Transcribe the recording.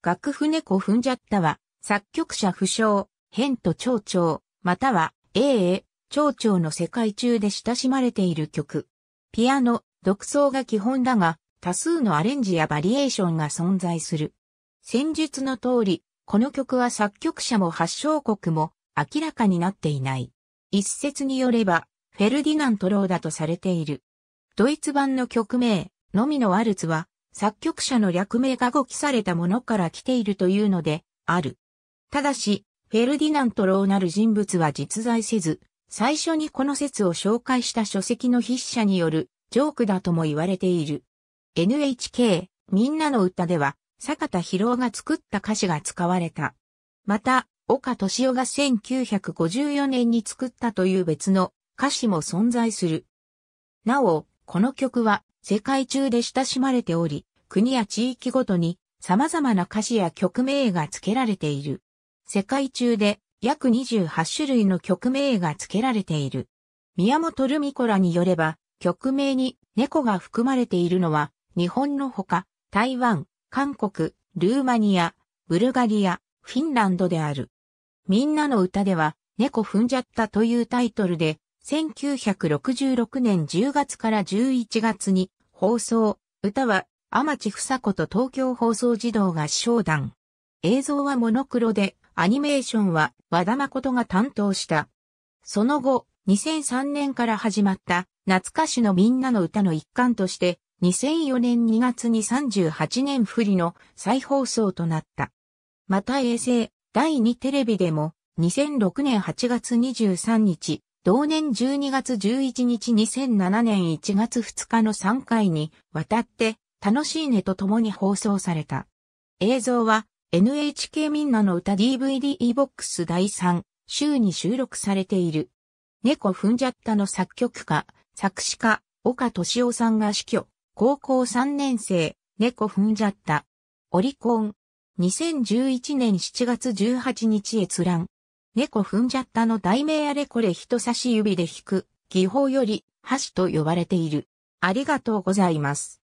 楽譜猫踏んじゃったは、作曲者不詳、変と蝶々、または、ええ、蝶々の世界中で親しまれている曲。ピアノ、独奏が基本だが、多数のアレンジやバリエーションが存在する。戦術の通り、この曲は作曲者も発祥国も明らかになっていない。一説によれば、フェルディナント・ローだとされている。ドイツ版の曲名、のみのワルツは、作曲者の略名が語記されたものから来ているというので、ある。ただし、フェルディナント・ローなる人物は実在せず、最初にこの説を紹介した書籍の筆者によるジョークだとも言われている。NHK、みんなの歌では、坂田博夫が作った歌詞が使われた。また、岡敏夫が1954年に作ったという別の歌詞も存在する。なお、この曲は世界中で親しまれており、国や地域ごとに様々な歌詞や曲名が付けられている。世界中で約28種類の曲名が付けられている。宮本ルミコらによれば、曲名に猫が含まれているのは、日本のほか、台湾、韓国、ルーマニア、ブルガリア、フィンランドである。みんなの歌では、猫踏んじゃったというタイトルで、1966年10月から11月に放送、歌は、天地房子と東京放送児童合唱団。映像はモノクロで、アニメーションは和田誠が担当した。その後、2003年から始まった懐かしのみんなの歌の一環として、2004年2月に38年振りの再放送となった。また衛星、第2テレビでも、2006年8月23日、同年12月11日2007年1月2日の3回にわたって楽しいねと共に放送された。映像は NHK みんなの歌 DVD E-Box 第3週に収録されている。猫踏んじゃったの作曲家、作詞家、岡敏夫さんが死去。高校3年生、猫踏んじゃった。オリコン。2011年7月18日閲覧。猫踏んじゃったの題名あれこれ人差し指で弾く技法より箸と呼ばれている。ありがとうございます。